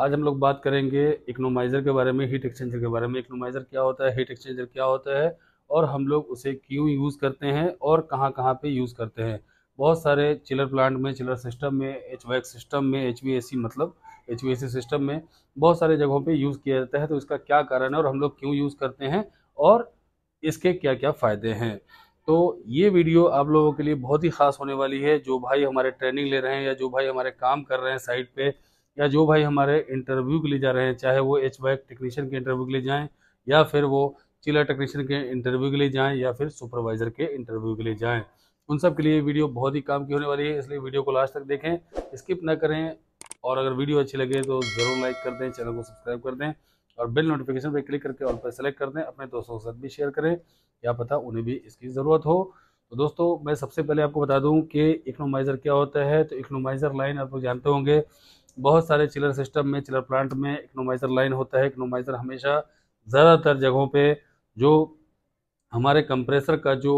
आज हम लोग बात करेंगे इकनोमाइज़र के बारे में हीट एक्सचेंजर के बारे में इकनोमाइज़र क्या होता है हीट एक्सचेंजर क्या होता है और हम लोग उसे क्यों यूज़ करते हैं और कहाँ कहाँ पर यूज़ करते हैं बहुत सारे चिलर प्लांट में चिलर सिस्टम में एच सिस्टम में एच मतलब एच सिस्टम में बहुत सारे जगहों पर यूज़ किया जाता है तो इसका क्या कारण है और हम लोग क्यों यूज़ करते हैं और इसके क्या क्या फ़ायदे हैं तो ये वीडियो आप लोगों के लिए बहुत ही ख़ास होने वाली है जो भाई हमारे ट्रेनिंग ले रहे हैं या जो भाई हमारे काम कर रहे हैं साइट पर या जो भाई हमारे इंटरव्यू के लिए जा रहे हैं चाहे वो एच बैक टेक्नीशियन के इंटरव्यू के लिए जाएँ या फिर वो चिलर टेक्नीशियन के इंटरव्यू के लिए जाएँ या फिर सुपरवाइज़र के इंटरव्यू के लिए जाएँ उन सब के लिए वीडियो बहुत ही काम की होने वाली है इसलिए वीडियो को लास्ट तक देखें स्किप ना करें और अगर वीडियो अच्छी लगे तो ज़रूर लाइक कर दें चैनल को सब्सक्राइब कर दें और बिल नोटिफिकेशन पर क्लिक करके ऑल पर सेलेक्ट कर दें अपने दोस्तों के साथ भी शेयर करें या पता उन्हें भी इसकी ज़रूरत हो तो दोस्तों मैं सबसे पहले आपको बता दूं कि इकनोमाइज़र क्या होता है तो इकनोमाइज़र लाइन आप लोग जानते होंगे बहुत सारे चिलर सिस्टम में चिलर प्लांट में इकनोमाइज़र लाइन होता है इकनोमाइज़र हमेशा ज़्यादातर जगहों पे जो हमारे कंप्रेसर का जो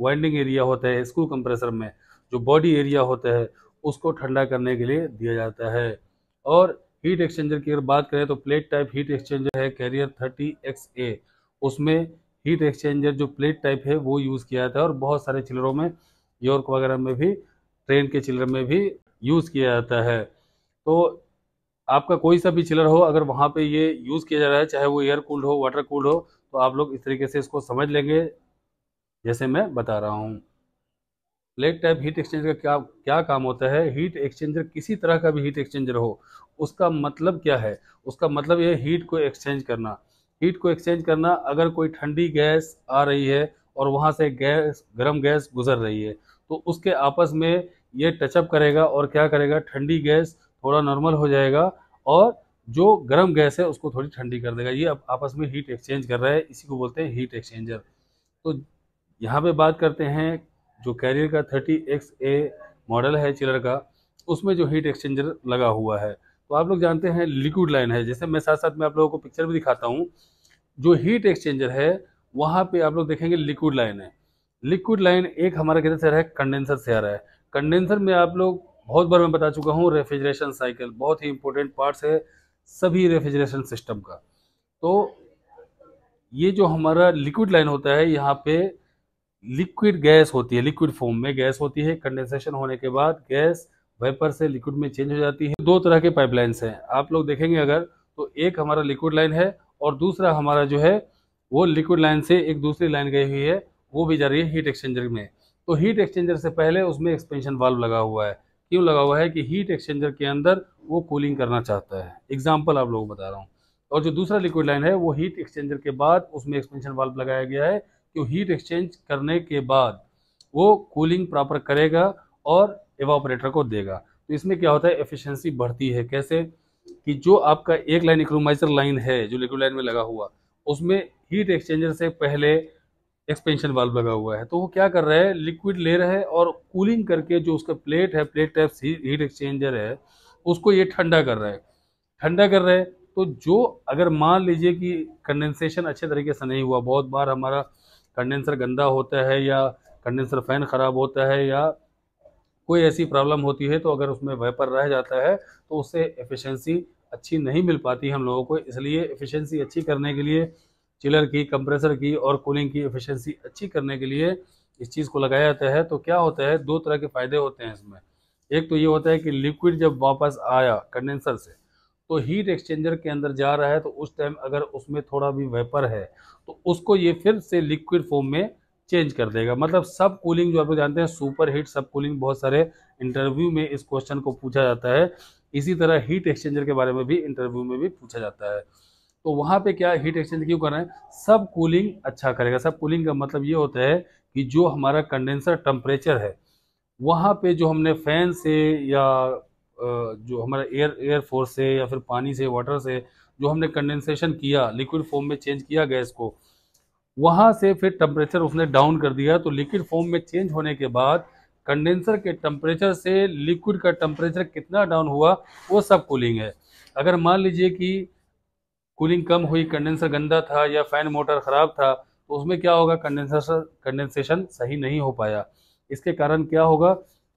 वाइंडिंग एरिया होता है स्क्रू कंप्रेसर में जो बॉडी एरिया होता है उसको ठंडा करने के लिए दिया जाता है और हीट एक्सचेंजर की अगर बात करें तो प्लेट टाइप हीट एक्सचेंजर है कैरियर थर्टी एक्स ए उसमें हीट एक्सचेंजर जो प्लेट टाइप है वो यूज़ किया जाता है और बहुत सारे चिलरों में यॉर्क वगैरह में भी ट्रेन के चिलर में भी यूज़ किया जाता है तो आपका कोई सा भी चिलर हो अगर वहाँ पे ये यूज़ किया जा रहा है चाहे वो एयर कूल्ड हो वाटर कूल्ड हो तो आप लोग इस तरीके से इसको समझ लेंगे जैसे मैं बता रहा हूँ प्लेट टाइप हीट एक्सचेंजर का क्या क्या काम होता है हीट एक्सचेंजर किसी तरह का भी हीट एक्सचेंजर हो उसका मतलब क्या है उसका मतलब ये हीट को एक्सचेंज करना हीट को एक्सचेंज करना अगर कोई ठंडी गैस आ रही है और वहाँ से गैस गर्म गैस गुजर रही है तो उसके आपस में ये टचअप करेगा और क्या करेगा ठंडी गैस थोड़ा नॉर्मल हो जाएगा और जो गर्म गैस है उसको थोड़ी ठंडी कर देगा ये अब आपस में हीट एक्सचेंज कर रहा है इसी को बोलते हैं हीट एक्सचेंजर तो यहाँ पे बात करते हैं जो कैरियर का थर्टी एक्स ए मॉडल है चिलर का उसमें जो हीट एक्सचेंजर लगा हुआ है तो आप लोग जानते हैं लिक्विड लाइन है जैसे मैं साथ साथ में आप लोगों को पिक्चर भी दिखाता हूँ जो हीट एक्सचेंजर है वहाँ पर आप लोग देखेंगे लिक्विड लाइन है लिक्विड लाइन एक हमारा कहते से रहा है कंडेंसर से आ रहा है कंडेंसर में आप लोग बहुत बार मैं बता चुका हूँ रेफ्रिजरेशन साइकिल बहुत ही इंपॉर्टेंट पार्ट्स है सभी रेफ्रिजरेशन सिस्टम का तो ये जो हमारा लिक्विड लाइन होता है यहाँ पे लिक्विड गैस होती है लिक्विड फॉर्म में गैस होती है कंडेंसेशन होने के बाद गैस वेपर से लिक्विड में चेंज हो जाती है दो तरह के पाइपलाइंस हैं आप लोग देखेंगे अगर तो एक हमारा लिक्विड लाइन है और दूसरा हमारा जो है वो लिक्विड लाइन से एक दूसरी लाइन गई हुई है वो भी जा रही है हीट एक्सचेंजर में तो हीट एक्सचेंजर से पहले उसमें एक्सपेंशन वाल्व लगा हुआ है क्यों लगा हुआ है कि हीट एक्सचेंजर के अंदर वो कूलिंग करना चाहता है एग्जाम्पल आप लोगों को बता रहा हूँ और जो दूसरा लिक्विड लाइन है वो हीट एक्सचेंजर के बाद उसमें एक्सपेंशन वाल्व लगाया गया है कि हीट एक्सचेंज करने के बाद वो कूलिंग प्रॉपर करेगा और एवापरेटर को देगा तो इसमें क्या होता है एफिशिएंसी बढ़ती है कैसे कि जो आपका एक लाइन इक्रोमाइजर लाइन है जो लिक्विड लाइन में लगा हुआ उसमें हीट एक्सचेंजर से पहले एक्सपेंशन वाल्व लगा हुआ है तो वो क्या कर रहा है लिक्विड ले रहा है और कूलिंग करके जो उसका प्लेट है प्लेट टाइप हीट एक्सचेंजर है उसको ये ठंडा कर रहा है ठंडा कर रहा है तो जो अगर मान लीजिए कि कंडेंसेशन अच्छे तरीके से नहीं हुआ बहुत बार हमारा कंडेंसर गंदा होता है या कंडेंसर फैन ख़राब होता है या कोई ऐसी प्रॉब्लम होती है तो अगर उसमें वेपर रह जाता है तो उससे एफिशिएंसी अच्छी नहीं मिल पाती हम लोगों को इसलिए एफिशिएंसी अच्छी करने के लिए चिलर की कंप्रेसर की और कूलिंग की एफिशिएंसी अच्छी करने के लिए इस चीज़ को लगाया जाता है तो क्या होता है दो तरह के फ़ायदे होते हैं इसमें एक तो ये होता है कि लिक्विड जब वापस आया कंडेंसर से तो हीट एक्सचेंजर के अंदर जा रहा है तो उस टाइम अगर उसमें थोड़ा भी वेपर है तो उसको ये फिर से लिक्विड फॉर्म में चेंज कर देगा मतलब सब कूलिंग जो आप जानते हैं सुपर हीट सब कूलिंग बहुत सारे इंटरव्यू में इस क्वेश्चन को पूछा जाता है इसी तरह हीट एक्सचेंजर के बारे में भी इंटरव्यू में भी पूछा जाता है तो वहाँ पे क्या हीट एक्सचेंज क्यों कर रहे हैं सब कूलिंग अच्छा करेगा सब कूलिंग का मतलब ये होता है कि जो हमारा कंडेंसर टम्परेचर है वहाँ पे जो हमने फैन से या जो हमारा एयर एयर फोर्स से या फिर पानी से वाटर से जो हमने कंडेंसेशन किया लिक्विड फॉर्म में चेंज किया गैस को वहाँ से फिर टम्परेचर उसने डाउन कर दिया तो लिक्विड फॉर्म में चेंज होने के बाद कंडेंसर के टम्परेचर से लिक्विड का टम्परेचर कितना डाउन हुआ वो सब कूलिंग है अगर मान लीजिए कि कूलिंग कम हुई कंडेंसर गंदा था या फ़ैन मोटर ख़राब था तो उसमें क्या होगा कंडेंसर कंडेंसेशन सही नहीं हो पाया इसके कारण क्या होगा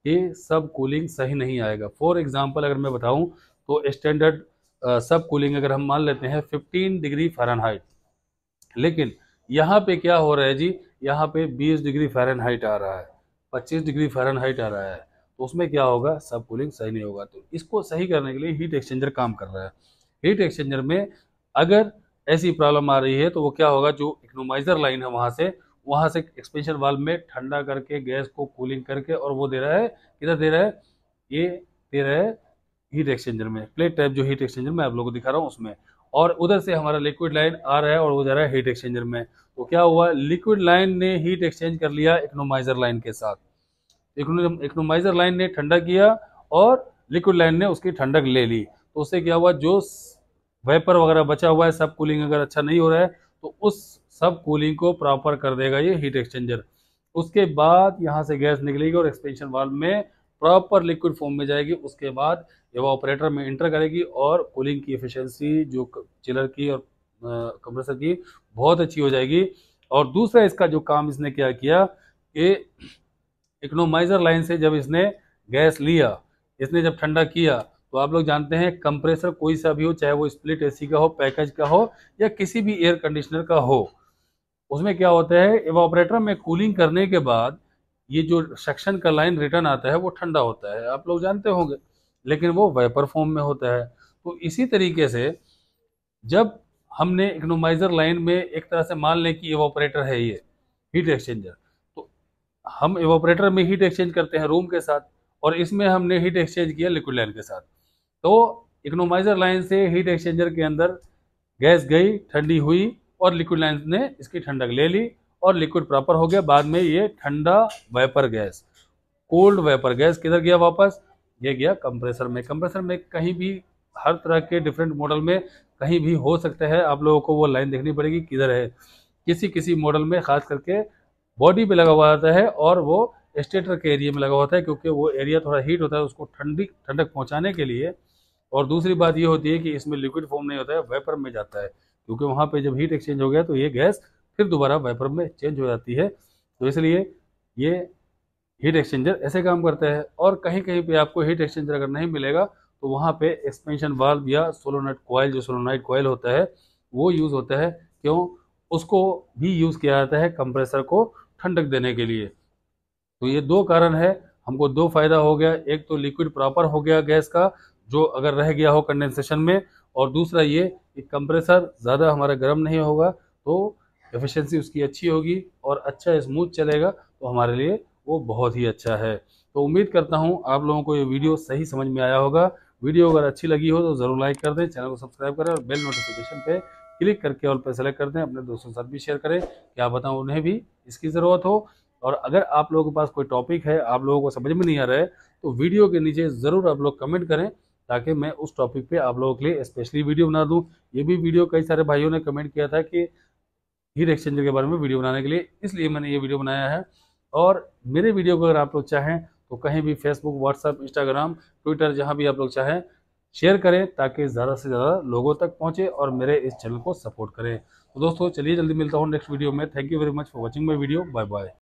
कि सब कूलिंग सही नहीं आएगा फॉर एग्ज़ाम्पल अगर मैं बताऊँ तो स्टैंडर्ड सब कूलिंग अगर हम मान लेते हैं 15 डिग्री फ़ारेनहाइट लेकिन यहाँ पे क्या हो रहा है जी यहाँ पे 20 डिग्री फ़ारेनहाइट आ रहा है 25 डिग्री फ़ारेनहाइट आ रहा है तो उसमें क्या होगा सब कूलिंग सही नहीं होगा तो इसको सही करने के लिए हीट एक्सचेंजर काम कर रहा है हीट एक्सचेंजर में अगर ऐसी प्रॉब्लम आ रही है तो वो क्या होगा जो इकोनोमाइजर लाइन है वहाँ से वहाँ से एक्सपेंशन वाल्व में ठंडा करके गैस को कूलिंग करके और वो दे रहा है किधर दे रहा है ये दे रहा है हीट एक्सचेंजर में प्लेट टाइप जो हीट एक्सचेंजर में आप लोगों को दिखा रहा हूँ उसमें और उधर से हमारा लिक्विड लाइन आ रहा है और वो जा रहा है हीट एक्सचेंजर में तो क्या हुआ लिक्विड लाइन ने हीट एक्सचेंज कर लिया इकोनोमाइजर लाइन के साथ इकोनोमाइजर लाइन ने ठंडा किया और लिक्विड लाइन ने उसकी ठंडक ले ली तो उससे क्या हुआ जो वेपर वगैरह बचा हुआ है सब कूलिंग अगर अच्छा नहीं हो रहा है तो उस सब कूलिंग को प्रॉपर कर देगा ये हीट एक्सचेंजर उसके बाद यहाँ से गैस निकलेगी और एक्सपेंशन वाल्व में प्रॉपर लिक्विड फॉर्म में जाएगी उसके बाद ये ऑपरेटर में इंटर करेगी और कूलिंग की एफिशिएंसी जो चिलर की और कंप्रेसर की बहुत अच्छी हो जाएगी और दूसरा इसका जो काम इसने क्या किया कि इकोनोमाइजर लाइन से जब इसने गैस लिया इसने जब ठंडा किया तो आप लोग जानते हैं कंप्रेसर कोई सा भी हो चाहे वो स्प्लिट एसी का हो पैकेज का हो या किसी भी एयर कंडीशनर का हो उसमें क्या होता है एवोपरेटर में कूलिंग करने के बाद ये जो सेक्शन का लाइन रिटर्न आता है वो ठंडा होता है आप लोग जानते होंगे लेकिन वो वेपर फॉर्म में होता है तो इसी तरीके से जब हमने इकोनोमाइज़र लाइन में एक तरह से मान लें कि एवोपरेटर है ये हीट एक्सचेंजर तो हम एवोपरेटर में हीट एक्सचेंज करते हैं रूम के साथ और इसमें हमने हीट एक्सचेंज किया लिक्विड लाइन के साथ तो इकोनोमाइजर लाइन से हीट एक्सचेंजर के अंदर गैस गई ठंडी हुई और लिक्विड लाइन ने इसकी ठंडक ले ली और लिक्विड प्रॉपर हो गया बाद में ये ठंडा vapour gas cold vapour gas किधर गया वापस ये गया कंप्रेसर में कंप्रेसर में कहीं भी हर तरह के डिफरेंट मॉडल में कहीं भी हो सकता है आप लोगों को वो लाइन देखनी पड़ेगी किधर है किसी किसी मॉडल में खास करके बॉडी पे लगा हुआ होता है और वो स्टेटर के एरिया में लगा होता है क्योंकि वो एरिया थोड़ा हीट होता है उसको ठंडी ठंडक पहुँचाने के लिए और दूसरी बात ये होती है कि इसमें लिक्विड फॉर्म नहीं होता है वेपर में जाता है क्योंकि वहाँ पर जब हीट एक्सचेंज हो गया तो ये गैस फिर दोबारा वेपर में चेंज हो जाती है तो इसलिए ये हीट एक्सचेंजर ऐसे काम करता है और कहीं कहीं पे आपको हीट एक्सचेंजर अगर नहीं मिलेगा तो वहाँ पे एक्सपेंशन वाल्व या सोलोनाइट कोयल जो सोलोनाइट कोयल होता है वो यूज़ होता है क्यों उसको भी यूज़ किया जाता है कंप्रेसर को ठंडक देने के लिए तो ये दो कारण है हमको दो फायदा हो गया एक तो लिक्विड प्रॉपर हो गया गैस का जो अगर रह गया हो कंडेंसेशन में और दूसरा ये कि कंप्रेसर ज़्यादा हमारा गर्म नहीं होगा तो एफिशिएंसी उसकी अच्छी होगी और अच्छा स्मूथ चलेगा तो हमारे लिए वो बहुत ही अच्छा है तो उम्मीद करता हूँ आप लोगों को ये वीडियो सही समझ में आया होगा वीडियो अगर अच्छी लगी हो तो ज़रूर लाइक कर दें चैनल को सब्सक्राइब करें और बेल नोटिफिकेशन पर क्लिक करके ऑल पे सेलेक्ट कर दें अपने दोस्तों के साथ भी शेयर करें क्या बताऊँ उन्हें भी इसकी ज़रूरत हो और अगर आप लोगों के पास कोई टॉपिक है आप लोगों को समझ में नहीं आ रहा है तो वीडियो के नीचे ज़रूर आप लोग कमेंट करें ताकि मैं उस टॉपिक पे आप लोगों के लिए स्पेशली वीडियो बना दूँ ये भी वीडियो कई सारे भाइयों ने कमेंट किया था कि हीट एक्सचेंजर के बारे में वीडियो बनाने के लिए इसलिए मैंने ये वीडियो बनाया है और मेरे वीडियो को अगर आप लोग चाहें तो कहीं भी फेसबुक व्हाट्सअप इंस्टाग्राम ट्विटर जहाँ भी आप लोग चाहें शेयर करें ताकि ज़्यादा से ज़्यादा लोगों तक पहुँचे और मेरे इस चैनल को सपोर्ट करें तो दोस्तों चलिए जल्दी मिलता हूँ नेक्स्ट वीडियो में thank you very much for watching my video bye bye